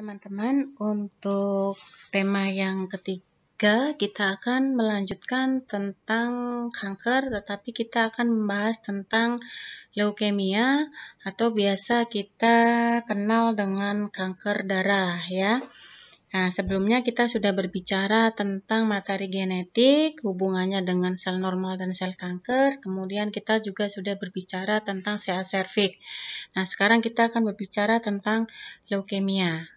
teman-teman, untuk tema yang ketiga kita akan melanjutkan tentang kanker, tetapi kita akan membahas tentang leukemia atau biasa kita kenal dengan kanker darah ya. Nah, sebelumnya kita sudah berbicara tentang materi genetik, hubungannya dengan sel normal dan sel kanker. Kemudian kita juga sudah berbicara tentang sel serviks. Nah, sekarang kita akan berbicara tentang leukemia.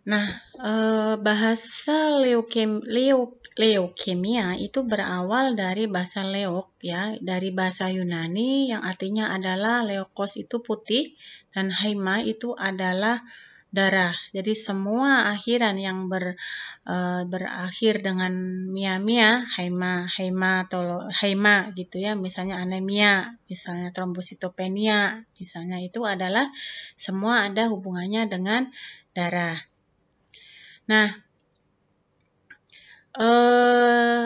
Nah, eh, bahasa leukemia itu berawal dari bahasa leuk ya, dari bahasa Yunani yang artinya adalah leukos itu putih dan haima itu adalah darah. Jadi semua akhiran yang ber, eh, berakhir dengan mia-mia, haima, haima atau haima gitu ya, misalnya anemia, misalnya trombositopenia, misalnya itu adalah semua ada hubungannya dengan darah. Nah, eh,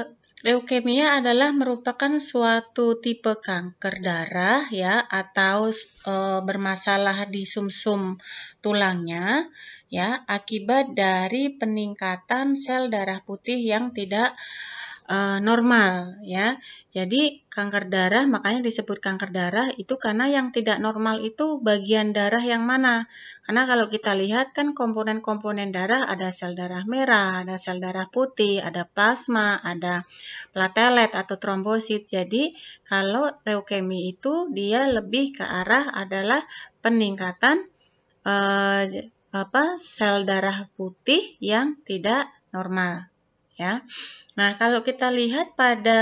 leukemia adalah merupakan suatu tipe kanker darah ya atau eh, bermasalah di sumsum -sum tulangnya ya akibat dari peningkatan sel darah putih yang tidak uh, normal ya. Jadi kanker darah makanya disebut kanker darah itu karena yang tidak normal itu bagian darah yang mana? Karena kalau kita lihat kan komponen-komponen darah ada sel darah merah, ada sel darah putih, ada plasma, ada platelet atau trombosit. Jadi kalau leukemia itu dia lebih ke arah adalah peningkatan uh, apa sel darah putih yang tidak normal ya. Nah, kalau kita lihat pada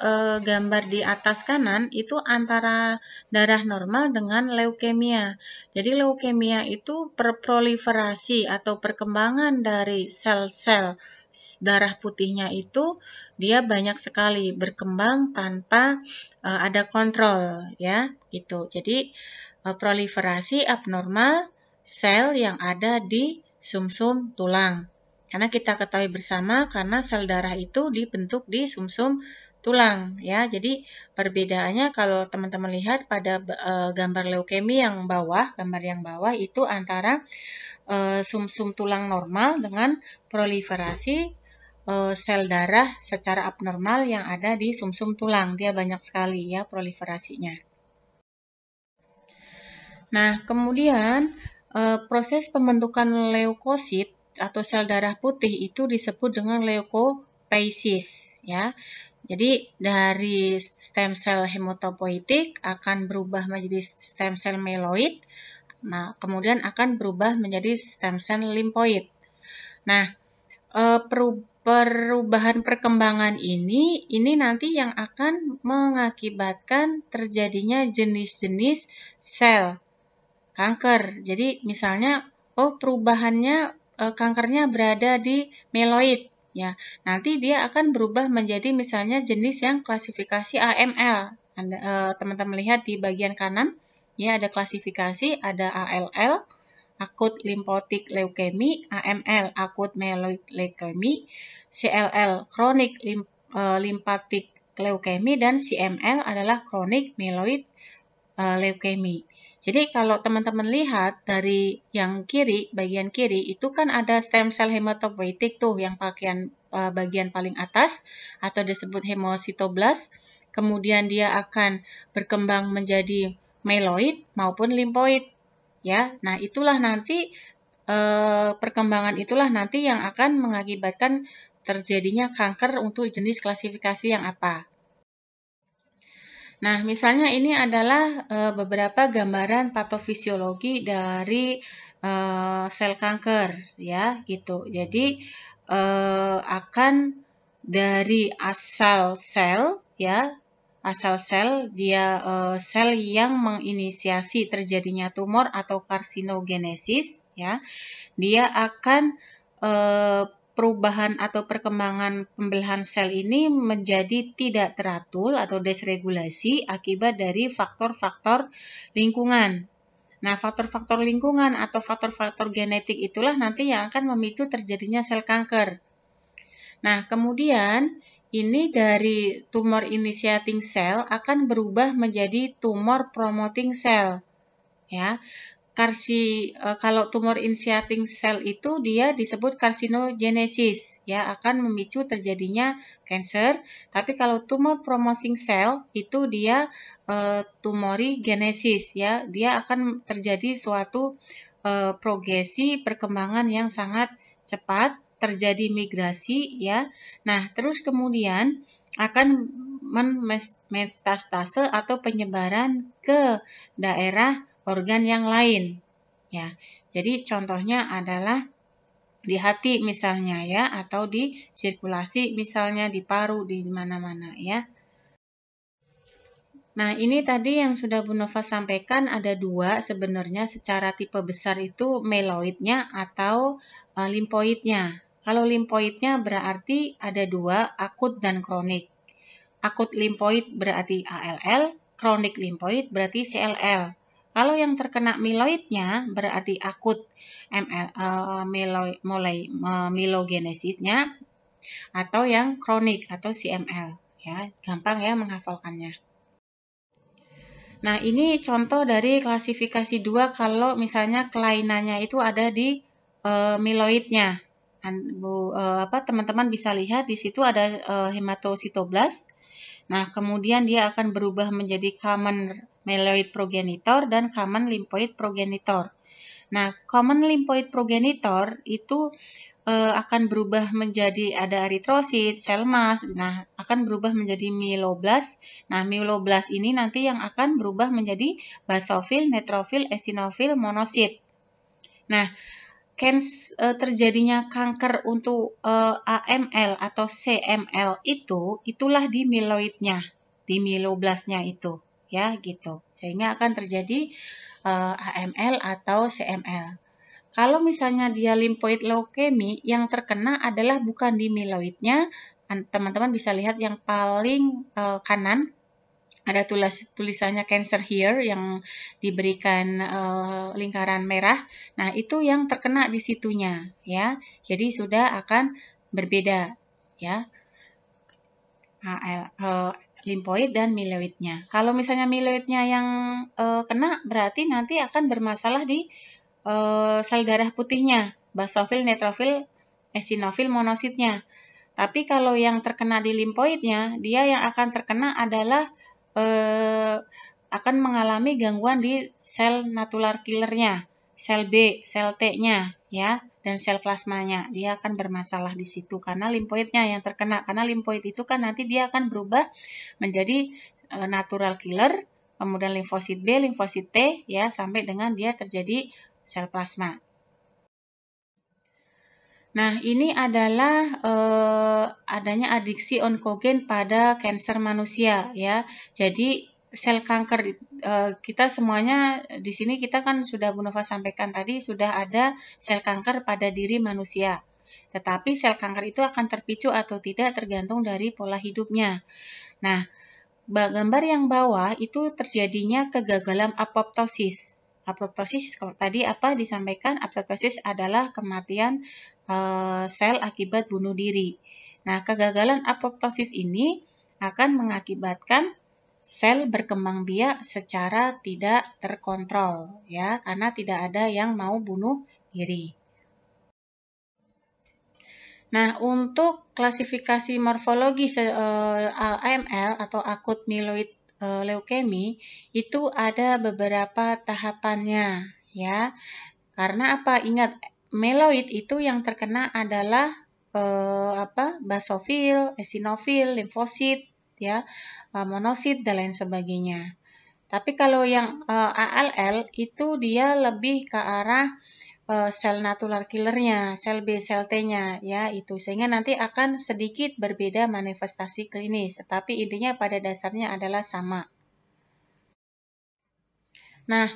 e, gambar di atas kanan itu antara darah normal dengan leukemia. Jadi leukemia itu perproliferasi atau perkembangan dari sel-sel darah putihnya itu dia banyak sekali berkembang tanpa e, ada kontrol ya itu jadi e, proliferasi abnormal sel yang ada di sumsum -sum tulang karena kita ketahui bersama karena sel darah itu dibentuk di sumsum -sum tulang ya. Jadi perbedaannya kalau teman-teman lihat pada e, gambar leukemi yang bawah, gambar yang bawah itu antara eh, sumsum e, -sum tulang normal dengan proliferasi eh, sel darah secara abnormal yang ada di sumsum -sum tulang. Dia banyak sekali ya proliferasinya. Nah, kemudian proses pembentukan leukosit atau sel darah putih itu disebut dengan leukopesis ya. Jadi dari stem cell hematopoietik akan berubah menjadi stem cell meloid, nah kemudian akan berubah menjadi stem cell limfoid. Nah, e, perubahan perkembangan ini ini nanti yang akan mengakibatkan terjadinya jenis-jenis sel kanker. Jadi misalnya oh perubahannya e, kankernya berada di meloid ya. Nanti dia akan berubah menjadi misalnya jenis yang klasifikasi AML. Eh, teman-teman lihat di bagian kanan ya ada klasifikasi, ada ALL, akut limfotik leukemi, AML, akut meloid leukemi, CLL, kronik lim, e, eh, limfatik leukemi dan CML adalah kronik myeloid e, leukemi. Jadi kalau teman-teman lihat dari yang kiri, bagian kiri itu kan ada stem cell hematopoietic tuh yang bagian eh, bagian paling atas atau disebut hemositoblas. Kemudian dia akan berkembang menjadi meloid maupun limfoid ya. Nah, itulah nanti eh, perkembangan itulah nanti yang akan mengakibatkan terjadinya kanker untuk jenis klasifikasi yang apa. Nah, misalnya ini adalah e, beberapa gambaran patofisiologi dari e, sel kanker ya, gitu. Jadi e, akan dari asal sel ya, asal sel dia e, sel yang menginisiasi terjadinya tumor atau karsinogenesis ya. Dia akan e, perubahan atau perkembangan pembelahan sel ini menjadi tidak teratur atau desregulasi akibat dari faktor-faktor lingkungan. Nah, faktor-faktor lingkungan atau faktor-faktor genetik itulah nanti yang akan memicu terjadinya sel kanker. Nah, kemudian ini dari tumor initiating cell akan berubah menjadi tumor promoting cell. Ya karsi eh, kalau tumor initiating cell itu dia disebut karsinogenesis ya akan memicu terjadinya cancer tapi kalau tumor promoting cell itu dia uh, genesis, ya dia akan terjadi suatu eh, progresi perkembangan yang sangat cepat terjadi migrasi ya nah terus kemudian akan menmetastase atau penyebaran ke daerah organ yang lain. Ya. Jadi contohnya adalah di hati misalnya ya atau di sirkulasi misalnya di paru di mana-mana ya. Nah, ini tadi yang sudah Bu Nova sampaikan ada dua sebenarnya secara tipe besar itu meloidnya atau e, eh, limfoidnya. Kalau limfoidnya berarti ada dua, akut dan kronik. Akut limfoid berarti ALL, kronik limfoid berarti CLL. Kalau yang terkena miloidnya berarti akut ML, uh, eh, miloid, mulai uh, milogenesisnya atau yang kronik atau CML ya gampang ya menghafalkannya. Nah ini contoh dari klasifikasi dua kalau misalnya kelainannya itu ada di uh, miloidnya. teman bu, uh, teman-teman bisa lihat di situ ada uh, hematositoblas. Nah kemudian dia akan berubah menjadi common myeloid progenitor dan common lymphoid progenitor. Nah, common lymphoid progenitor itu e, akan berubah menjadi ada eritrosit, sel mass. Nah, akan berubah menjadi myeloblas. Nah, myeloblas ini nanti yang akan berubah menjadi basofil, netrofil, eosinofil, monosit. Nah, kans eh, terjadinya kanker untuk e, eh, AML atau CML itu itulah di myeloidnya, di myeloblasnya itu ya gitu. Sehingga akan terjadi uh, eh, AML atau CML. Kalau misalnya dia limfoid leukemi, yang terkena adalah bukan di miloidnya. Teman-teman bisa lihat yang paling uh, kanan ada tulis tulisannya cancer here yang diberikan uh, lingkaran merah. Nah, itu yang terkena di situnya ya. Jadi sudah akan berbeda ya limfoid dan mieloidnya. Kalau misalnya mieloidnya yang e, kena, berarti nanti akan bermasalah di e, sel darah putihnya, basofil, netrofil, esinofil, monositnya. Tapi kalau yang terkena di limfoidnya, dia yang akan terkena adalah e, akan mengalami gangguan di sel natural killernya, sel B, sel T-nya, ya dan sel plasmanya. Dia akan bermasalah di situ karena limfoidnya yang terkena. Karena limfoid itu kan nanti dia akan berubah menjadi e, natural killer, kemudian limfosit B, limfosit T ya sampai dengan dia terjadi sel plasma. Nah, ini adalah eh, adanya adiksi onkogen pada kanker manusia ya. Jadi sel kanker eh, kita semuanya di sini kita kan sudah Bu Nova sampaikan tadi sudah ada sel kanker pada diri manusia. Tetapi sel kanker itu akan terpicu atau tidak tergantung dari pola hidupnya. Nah, gambar yang bawah itu terjadinya kegagalan apoptosis. Apoptosis kalau tadi apa disampaikan apoptosis adalah kematian eh, sel akibat bunuh diri. Nah, kegagalan apoptosis ini akan mengakibatkan sel berkembang biak secara tidak terkontrol ya karena tidak ada yang mau bunuh diri. Nah, untuk klasifikasi morfologi eh, AML atau akut myeloid eh, leukemi itu ada beberapa tahapannya ya. Karena apa? Ingat meloid itu yang terkena adalah eh, apa? basofil, eosinofil, limfosit, ya, eh, monosit dan lain sebagainya. Tapi kalau yang eh, ALL itu dia lebih ke arah eh, sel natural killernya, sel B, sel T-nya, ya itu. Sehingga nanti akan sedikit berbeda manifestasi klinis, tetapi intinya pada dasarnya adalah sama. Nah,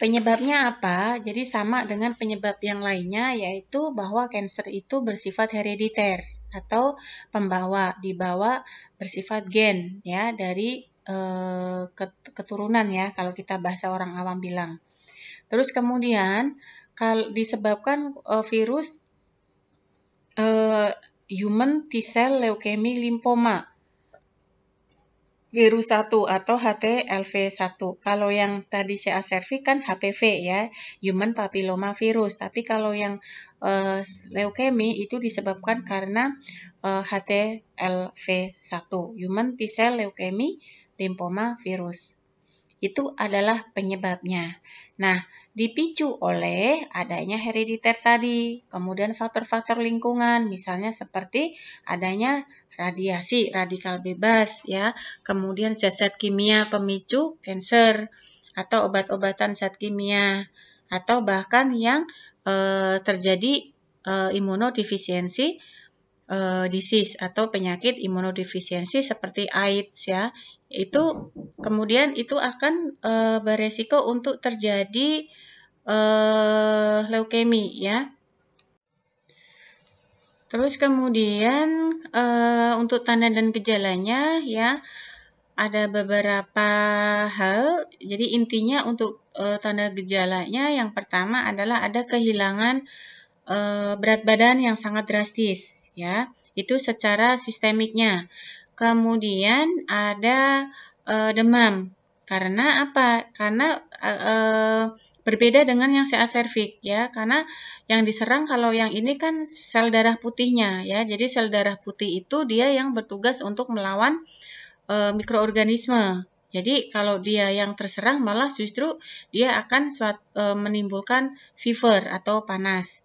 penyebabnya apa? Jadi sama dengan penyebab yang lainnya, yaitu bahwa cancer itu bersifat herediter atau pembawa dibawa bersifat gen ya dari e, keturunan ya kalau kita bahasa orang awam bilang. Terus kemudian kalau disebabkan e, virus e, human T cell leukemia lymphoma virus 1 atau HTLV1. Kalau yang tadi saya cervix kan HPV ya, human papilloma virus. Tapi kalau yang uh, eh, leukemi itu disebabkan karena uh, eh, HTLV1, human T-cell Leukemia lymphoma virus. Itu adalah penyebabnya. Nah, dipicu oleh adanya herediter tadi, kemudian faktor-faktor lingkungan, misalnya seperti adanya radiasi, radikal bebas, ya, kemudian zat kimia pemicu kanker atau obat-obatan zat kimia atau bahkan yang e, terjadi e, imunodefisiensi eh, disease atau penyakit imunodefisiensi seperti AIDS ya itu kemudian itu akan e, beresiko untuk terjadi e, eh, leukemia ya. Terus kemudian e, untuk tanda dan gejalanya ya ada beberapa hal. Jadi intinya untuk e, tanda gejalanya yang pertama adalah ada kehilangan e, berat badan yang sangat drastis ya. Itu secara sistemiknya. Kemudian ada e, demam. Karena apa? Karena e, berbeda dengan yang sel cervix ya. Karena yang diserang kalau yang ini kan sel darah putihnya ya. Jadi sel darah putih itu dia yang bertugas untuk melawan e, mikroorganisme. Jadi kalau dia yang terserang malah justru dia akan suat, e, menimbulkan fever atau panas.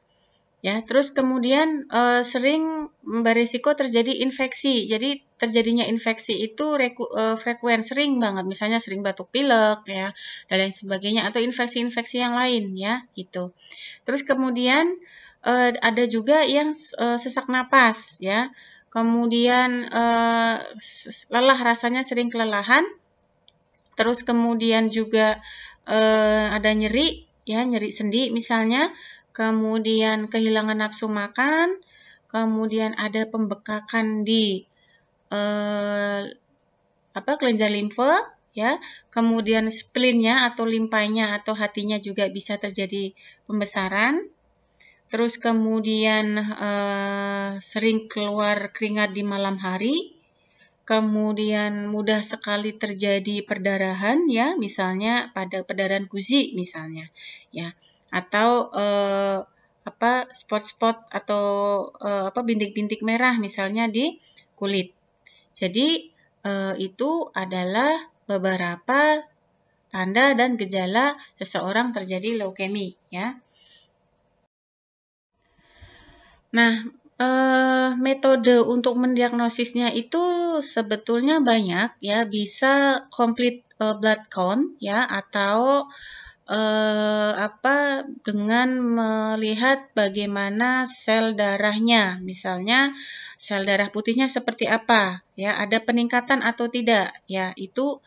Ya, terus kemudian e, sering berisiko terjadi infeksi. Jadi terjadinya infeksi itu reku, e, eh, frekuen sering banget, misalnya sering batuk pilek ya dan lain sebagainya atau infeksi-infeksi yang lain ya gitu. Terus kemudian e, ada juga yang e, sesak napas ya. Kemudian e, lelah rasanya sering kelelahan. Terus kemudian juga e, ada nyeri ya, nyeri sendi misalnya kemudian kehilangan nafsu makan, kemudian ada pembekakan di eh, apa kelenjar limfe ya, kemudian spleennya atau limpanya atau hatinya juga bisa terjadi pembesaran. Terus kemudian eh, sering keluar keringat di malam hari, kemudian mudah sekali terjadi perdarahan ya misalnya pada perdarahan guzi misalnya ya atau eh, apa spot-spot atau eh, apa bintik-bintik merah misalnya di kulit. Jadi eh, itu adalah beberapa tanda dan gejala seseorang terjadi leukemia ya. Nah, eh, metode untuk mendiagnosisnya itu sebetulnya banyak ya, bisa complete eh, blood count ya atau eh, apa dengan melihat bagaimana sel darahnya, misalnya sel darah putihnya seperti apa, ya ada peningkatan atau tidak, ya itu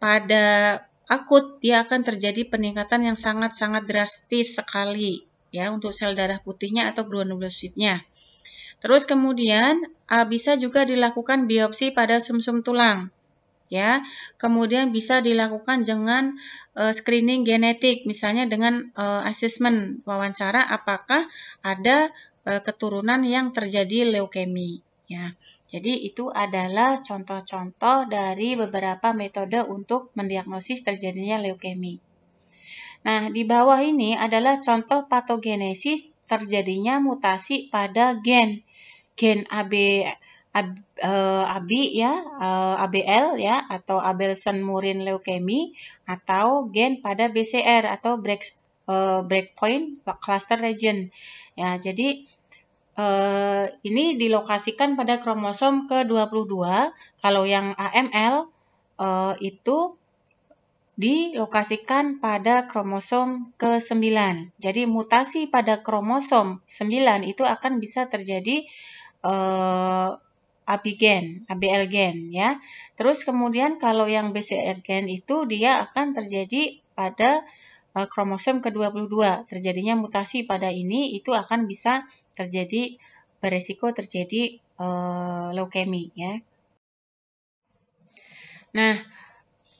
pada akut dia akan terjadi peningkatan yang sangat-sangat drastis sekali, ya untuk sel darah putihnya atau granulositnya. Terus kemudian eh, bisa juga dilakukan biopsi pada sumsum -sum tulang ya. Kemudian bisa dilakukan dengan uh, screening genetik, misalnya dengan uh, eh, asesmen wawancara apakah ada uh, keturunan yang terjadi leukemia, ya. Jadi itu adalah contoh-contoh dari beberapa metode untuk mendiagnosis terjadinya leukemia. Nah, di bawah ini adalah contoh patogenesis terjadinya mutasi pada gen gen AB Ab, uh, ABI ya, uh, eh, ABL ya atau Abelson Murin leukemi atau gen pada BCR atau break uh, breakpoint cluster region. Ya, jadi uh, ini dilokasikan pada kromosom ke-22. Kalau yang AML uh, itu dilokasikan pada kromosom ke-9. Jadi mutasi pada kromosom 9 itu akan bisa terjadi uh, abigen, ABL gen ya. Terus kemudian kalau yang BCR gen itu dia akan terjadi pada uh, kromosom ke-22. Terjadinya mutasi pada ini itu akan bisa terjadi beresiko terjadi uh, leukemi ya. Nah,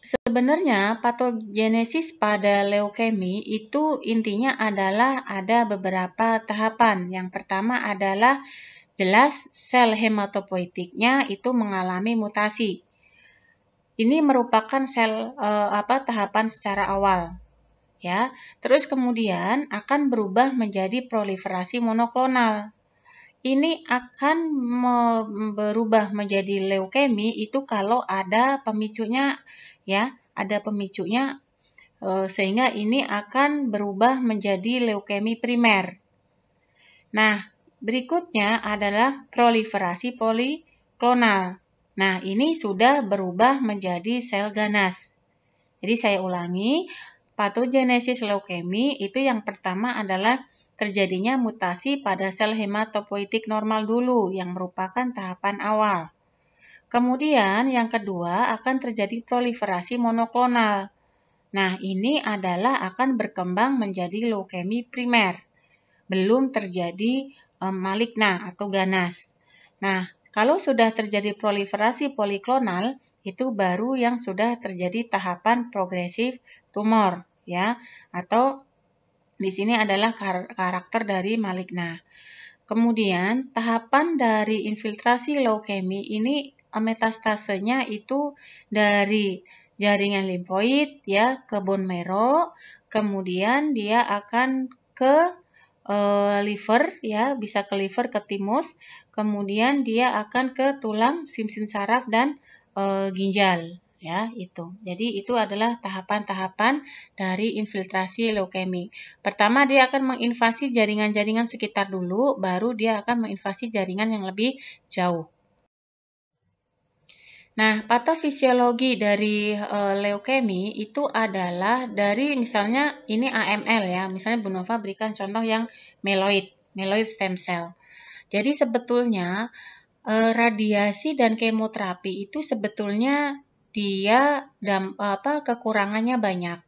sebenarnya patogenesis pada leukemia itu intinya adalah ada beberapa tahapan. Yang pertama adalah jelas sel hematopoietiknya itu mengalami mutasi. Ini merupakan sel e, apa tahapan secara awal. Ya. Terus kemudian akan berubah menjadi proliferasi monoklonal. Ini akan me berubah menjadi leukemi itu kalau ada pemicunya ya, ada pemicunya eh, sehingga ini akan berubah menjadi leukemi primer. Nah, Berikutnya adalah proliferasi poliklonal. Nah, ini sudah berubah menjadi sel ganas. Jadi saya ulangi, patogenesis leukemi itu yang pertama adalah terjadinya mutasi pada sel hematopoietik normal dulu yang merupakan tahapan awal. Kemudian yang kedua akan terjadi proliferasi monoklonal. Nah, ini adalah akan berkembang menjadi leukemi primer. Belum terjadi um, maligna atau ganas. Nah, kalau sudah terjadi proliferasi poliklonal, itu baru yang sudah terjadi tahapan progresif tumor, ya, atau di sini adalah kar karakter dari maligna. Kemudian, tahapan dari infiltrasi leukemi ini eh, metastasenya itu dari jaringan limfoid ya ke bone marrow, kemudian dia akan ke Eh, liver ya, bisa ke liver, ke timus, kemudian dia akan ke tulang, simsim saraf dan e, ginjal ya itu. Jadi itu adalah tahapan-tahapan dari infiltrasi leukemi. Pertama dia akan menginvasi jaringan-jaringan sekitar dulu, baru dia akan menginvasi jaringan yang lebih jauh. Nah, patofisiologi dari e, eh, leukemi itu adalah dari misalnya ini AML ya, misalnya Bu Nova berikan contoh yang meloid, meloid stem cell. Jadi sebetulnya e, radiasi dan kemoterapi itu sebetulnya dia dan apa kekurangannya banyak.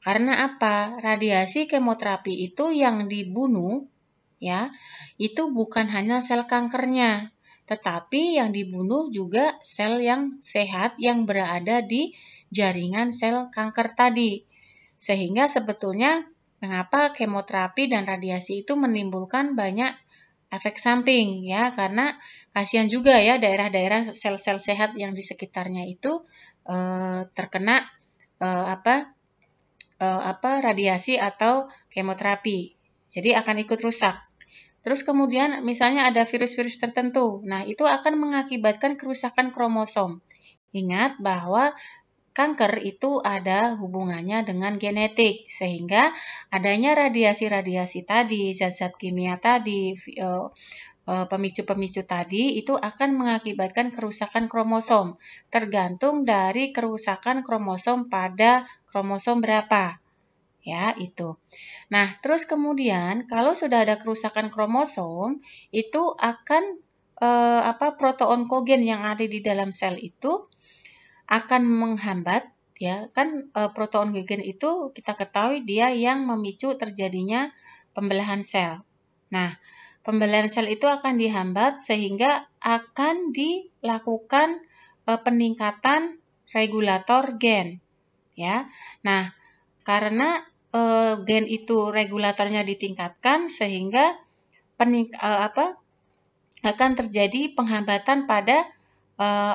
Karena apa? Radiasi kemoterapi itu yang dibunuh ya, itu bukan hanya sel kankernya, tetapi yang dibunuh juga sel yang sehat yang berada di jaringan sel kanker tadi. Sehingga sebetulnya mengapa kemoterapi dan radiasi itu menimbulkan banyak efek samping ya karena kasihan juga ya daerah-daerah sel-sel sehat yang di sekitarnya itu e, terkena e, apa e, apa radiasi atau kemoterapi. Jadi akan ikut rusak Terus kemudian misalnya ada virus-virus tertentu. Nah, itu akan mengakibatkan kerusakan kromosom. Ingat bahwa kanker itu ada hubungannya dengan genetik sehingga adanya radiasi-radiasi tadi, zat-zat kimia tadi, eh, eh, pemicu-pemicu tadi itu akan mengakibatkan kerusakan kromosom tergantung dari kerusakan kromosom pada kromosom berapa ya itu. Nah, terus kemudian kalau sudah ada kerusakan kromosom, itu akan eh, apa protoonkogen yang ada di dalam sel itu akan menghambat ya. Kan eh, protoonkogen itu kita ketahui dia yang memicu terjadinya pembelahan sel. Nah, pembelahan sel itu akan dihambat sehingga akan dilakukan eh, peningkatan regulator gen ya. Nah, karena Eh, gen itu regulatornya ditingkatkan sehingga pening, uh, apa akan terjadi penghambatan pada uh,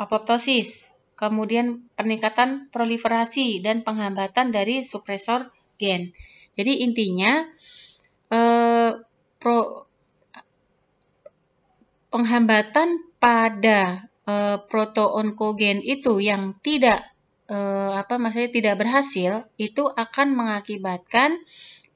apoptosis, kemudian peningkatan proliferasi dan penghambatan dari supresor gen. Jadi intinya uh, pro, penghambatan pada proto-onkogen itu yang tidak eh, apa maksudnya tidak berhasil itu akan mengakibatkan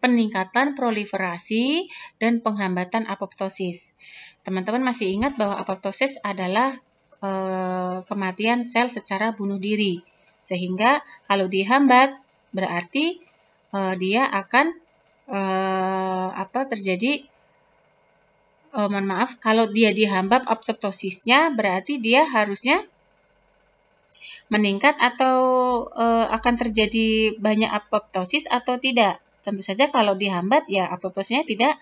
peningkatan proliferasi dan penghambatan apoptosis. Teman-teman masih ingat bahwa apoptosis adalah eh, kematian sel secara bunuh diri. Sehingga kalau dihambat berarti eh, dia akan eh, apa terjadi Oh, mohon maaf kalau dia dihambat apoptosisnya berarti dia harusnya meningkat atau e, akan terjadi banyak apoptosis atau tidak. Tentu saja kalau dihambat ya apoptosisnya tidak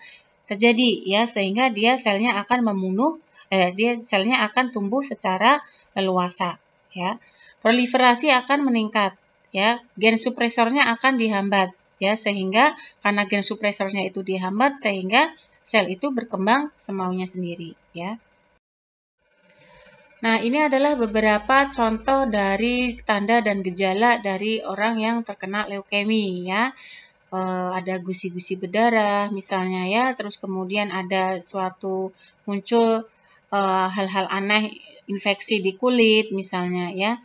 terjadi ya sehingga dia selnya akan membunuh eh, dia selnya akan tumbuh secara leluasa ya. Proliferasi akan meningkat ya. Gen supresornya akan dihambat ya sehingga karena gen supresornya itu dihambat sehingga sel itu berkembang semaunya sendiri ya. Nah, ini adalah beberapa contoh dari tanda dan gejala dari orang yang terkena leukemia ya. E, ada gusi-gusi berdarah misalnya ya, terus kemudian ada suatu muncul eh, hal-hal e, aneh infeksi di kulit misalnya ya.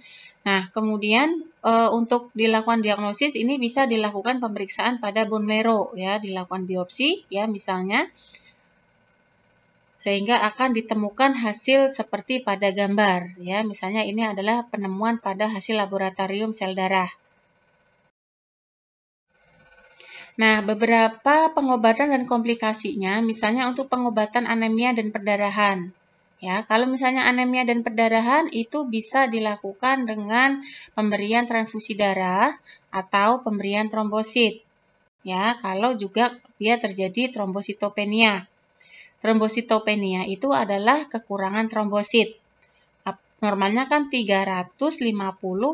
Nah, kemudian e, untuk dilakukan diagnosis ini bisa dilakukan pemeriksaan pada bone marrow ya, dilakukan biopsi ya misalnya sehingga akan ditemukan hasil seperti pada gambar ya misalnya ini adalah penemuan pada hasil laboratorium sel darah Nah, beberapa pengobatan dan komplikasinya, misalnya untuk pengobatan anemia dan perdarahan. Ya, kalau misalnya anemia dan perdarahan itu bisa dilakukan dengan pemberian transfusi darah atau pemberian trombosit. Ya, kalau juga dia terjadi trombositopenia. Trombositopenia itu adalah kekurangan trombosit. Normalnya kan 350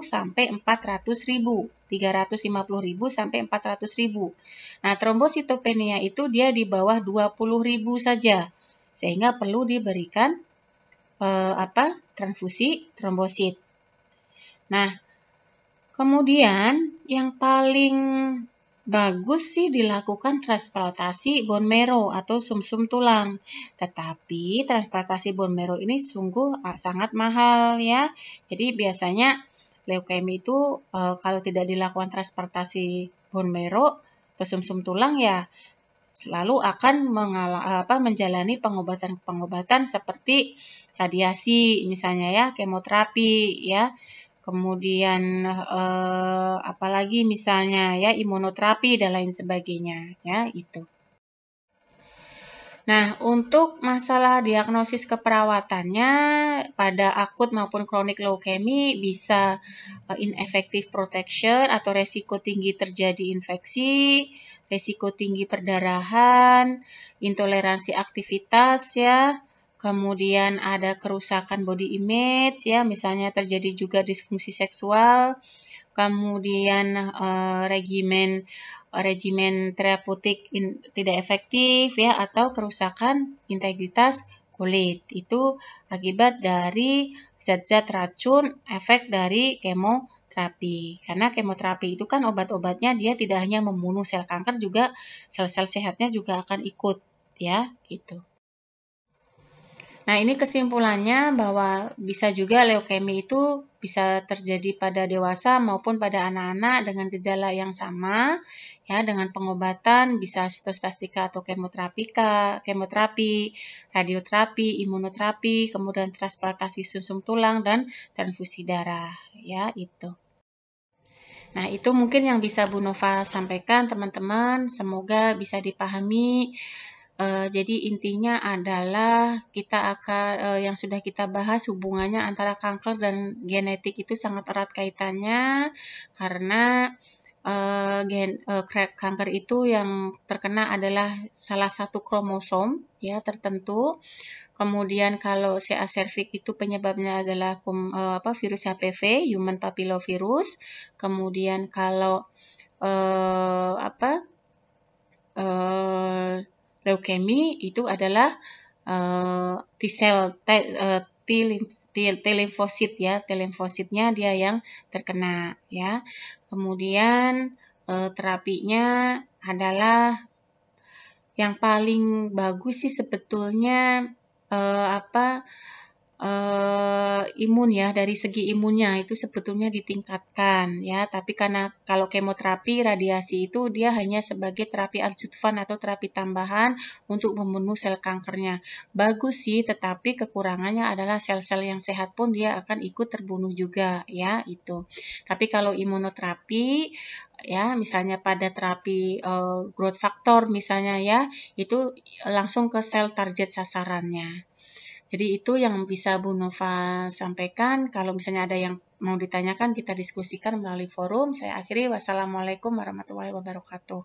sampai 400 ribu. 350 ribu sampai 400 ribu. Nah, trombositopenia itu dia di bawah 20 ribu saja. Sehingga perlu diberikan eh, apa transfusi trombosit. Nah, kemudian yang paling bagus sih dilakukan transplantasi bone marrow atau sumsum -sum tulang. Tetapi transplantasi bone marrow ini sungguh sangat mahal ya. Jadi biasanya leukemia itu e, kalau tidak dilakukan transplantasi bone marrow atau sumsum -sum tulang ya selalu akan mengala, apa, menjalani pengobatan-pengobatan seperti radiasi misalnya ya, kemoterapi ya kemudian eh, apalagi misalnya ya imunoterapi dan lain sebagainya ya itu. Nah, untuk masalah diagnosis keperawatannya pada akut maupun kronik leukemi bisa eh, ineffective protection atau resiko tinggi terjadi infeksi, resiko tinggi perdarahan, intoleransi aktivitas ya, kemudian ada kerusakan body image ya misalnya terjadi juga disfungsi seksual kemudian uh, regimen regimen terapeutik in, tidak efektif ya atau kerusakan integritas kulit itu akibat dari zat-zat racun efek dari kemoterapi karena kemoterapi itu kan obat-obatnya dia tidak hanya membunuh sel kanker juga sel-sel sehatnya juga akan ikut ya gitu Nah, ini kesimpulannya bahwa bisa juga leukemia itu bisa terjadi pada dewasa maupun pada anak-anak dengan gejala yang sama ya dengan pengobatan bisa sitostatika atau kemoterapika, kemoterapi, radioterapi, imunoterapi, kemudian transplantasi sumsum tulang dan transfusi darah ya itu. Nah, itu mungkin yang bisa Bu Nova sampaikan teman-teman. Semoga bisa dipahami Uh, jadi intinya adalah kita akan uh, yang sudah kita bahas hubungannya antara kanker dan genetik itu sangat erat kaitannya karena uh, gen uh, kanker itu yang terkena adalah salah satu kromosom ya tertentu. Kemudian kalau CA cervix itu penyebabnya adalah uh, apa virus HPV, human papillovirus. Kemudian kalau uh, apa uh, leukemi itu adalah uh, T cell T, uh, T, T, T limfosit ya, T limfositnya dia yang terkena ya. Kemudian uh, terapinya adalah yang paling bagus sih sebetulnya uh, apa uh, imun ya dari segi imunnya itu sebetulnya ditingkatkan ya tapi karena kalau kemoterapi radiasi itu dia hanya sebagai terapi adjuvan atau terapi tambahan untuk membunuh sel kankernya bagus sih tetapi kekurangannya adalah sel-sel yang sehat pun dia akan ikut terbunuh juga ya itu tapi kalau imunoterapi ya misalnya pada terapi uh, growth factor misalnya ya itu langsung ke sel target sasarannya jadi itu yang bisa Bu Nova sampaikan. Kalau misalnya ada yang mau ditanyakan, kita diskusikan melalui forum. Saya akhiri, wassalamualaikum warahmatullahi wabarakatuh.